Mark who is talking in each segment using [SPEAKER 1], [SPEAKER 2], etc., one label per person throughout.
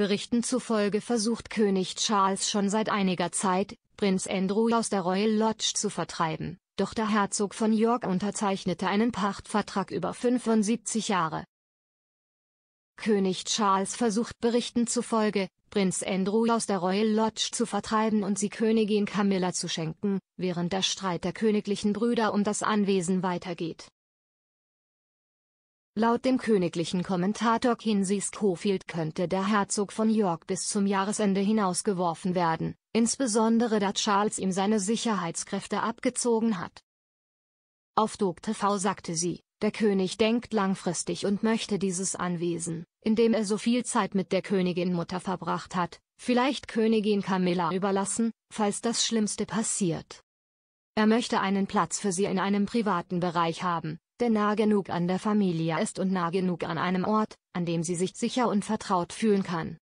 [SPEAKER 1] Berichten zufolge versucht König Charles schon seit einiger Zeit, Prinz Andrew aus der Royal Lodge zu vertreiben, doch der Herzog von York unterzeichnete einen Pachtvertrag über 75 Jahre. König Charles versucht Berichten zufolge, Prinz Andrew aus der Royal Lodge zu vertreiben und sie Königin Camilla zu schenken, während der Streit der königlichen Brüder um das Anwesen weitergeht Laut dem königlichen Kommentator Kinsey Schofield könnte der Herzog von York bis zum Jahresende hinausgeworfen werden, insbesondere da Charles ihm seine Sicherheitskräfte abgezogen hat. Auf Dog TV sagte sie, der König denkt langfristig und möchte dieses Anwesen, in dem er so viel Zeit mit der Königin Mutter verbracht hat, vielleicht Königin Camilla überlassen, falls das Schlimmste passiert. Er möchte einen Platz für sie in einem privaten Bereich haben, der nah genug an der Familie ist und nah genug an einem Ort, an dem sie sich sicher und vertraut fühlen kann.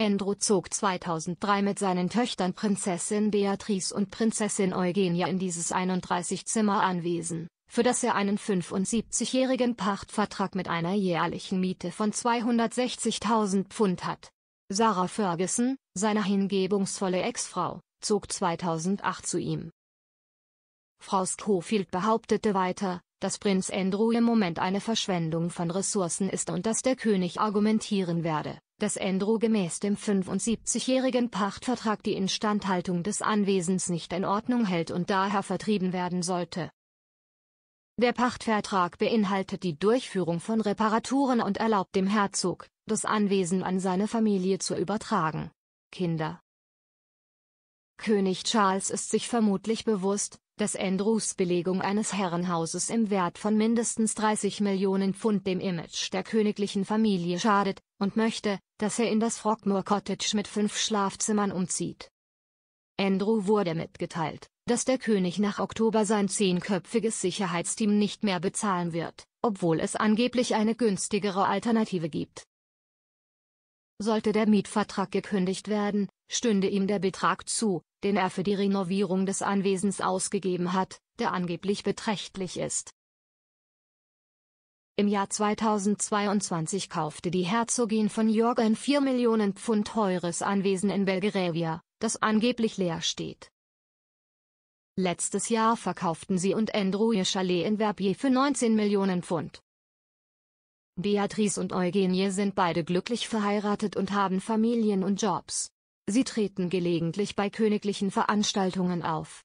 [SPEAKER 1] Andrew zog 2003 mit seinen Töchtern Prinzessin Beatrice und Prinzessin Eugenia in dieses 31-Zimmer-Anwesen, für das er einen 75-jährigen Pachtvertrag mit einer jährlichen Miete von 260.000 Pfund hat. Sarah Ferguson, seine hingebungsvolle Ex-Frau, zog 2008 zu ihm. Frau Schofield behauptete weiter, dass Prinz Andrew im Moment eine Verschwendung von Ressourcen ist und dass der König argumentieren werde, dass Andrew gemäß dem 75-jährigen Pachtvertrag die Instandhaltung des Anwesens nicht in Ordnung hält und daher vertrieben werden sollte. Der Pachtvertrag beinhaltet die Durchführung von Reparaturen und erlaubt dem Herzog, das Anwesen an seine Familie zu übertragen. Kinder König Charles ist sich vermutlich bewusst, dass Andrews Belegung eines Herrenhauses im Wert von mindestens 30 Millionen Pfund dem Image der königlichen Familie schadet, und möchte, dass er in das Frogmore Cottage mit fünf Schlafzimmern umzieht. Andrew wurde mitgeteilt, dass der König nach Oktober sein zehnköpfiges Sicherheitsteam nicht mehr bezahlen wird, obwohl es angeblich eine günstigere Alternative gibt. Sollte der Mietvertrag gekündigt werden, stünde ihm der Betrag zu, den er für die Renovierung des Anwesens ausgegeben hat, der angeblich beträchtlich ist. Im Jahr 2022 kaufte die Herzogin von York ein 4 Millionen Pfund teures Anwesen in Belgravia, das angeblich leer steht. Letztes Jahr verkauften sie und Andrew ihr Chalet in Verbier für 19 Millionen Pfund. Beatrice und Eugenie sind beide glücklich verheiratet und haben Familien und Jobs. Sie treten gelegentlich bei königlichen Veranstaltungen auf